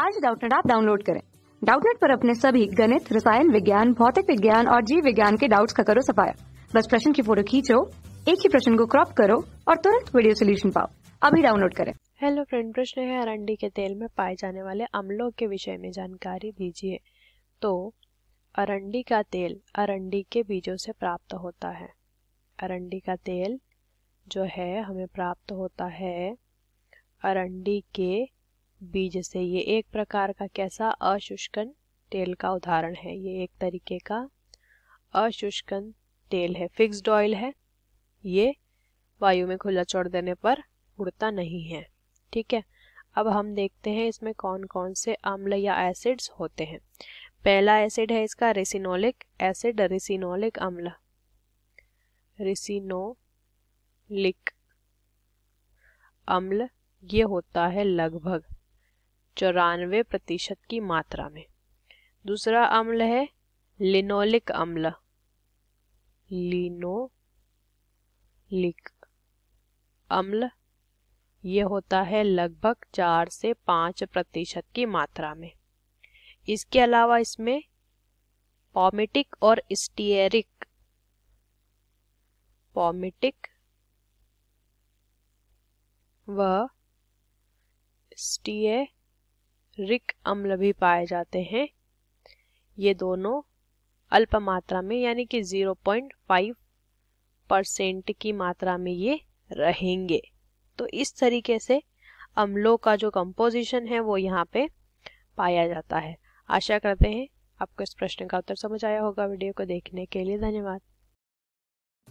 आज डाउटनेट आप डाउनलोड करें डाउटनेट पर अपने सभी गणित रसायन विज्ञान भौतिक विज्ञान और जीव विज्ञान के डाउट्स का करो सफाया बस प्रश्न की फोटो खींचो एक ही प्रश्न को क्रॉप करो और तुरंत वीडियो सोल्यूशन पाओ अभी डाउनलोड करें हेलो फ्रेंड प्रश्न है अरंडी के तेल में पाए जाने वाले अम्लों के विषय में जानकारी दीजिए तो अरंडी का तेल अरंडी के बीजों से प्राप्त होता है अरंडी का तेल जो है हमें प्राप्त होता है अरंडी के बीज से ये एक प्रकार का कैसा अशुष्कन तेल का उदाहरण है ये एक तरीके का अशुष्कन तेल है फिक्स्ड ऑयल है ये वायु में खुला छोड़ देने पर उड़ता नहीं है ठीक है अब हम देखते हैं इसमें कौन कौन से अम्ल या एसिड्स होते हैं पहला एसिड है इसका रेसिनोलिक एसिड रेसिनोलिक अम्ल रेसिनोलिक अम्ल ये होता है लगभग चौरानवे प्रतिशत की मात्रा में दूसरा अम्ल है लिनोलिक अम्ल लिक अम्ल ये होता है लगभग चार से पाँच प्रतिशत की मात्रा में इसके अलावा इसमें पॉमिटिक और स्टीयरिक पॉमिटिक व स्टीय रिक अम्ल भी पाए जाते हैं ये दोनों अल्प मात्रा में यानी कि 0.5 परसेंट की मात्रा में ये रहेंगे तो इस तरीके से अम्लों का जो कंपोजिशन है वो यहाँ पे पाया जाता है आशा करते हैं आपको इस प्रश्न का उत्तर समझ आया होगा वीडियो को देखने के लिए धन्यवाद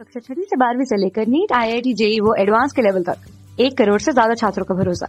कक्षा छठी से बारहवीं से लेकर NEET I I T JEE वो एडवांस के लेवल तक एक करोड़ से ज्यादा छात्रों का भरोसा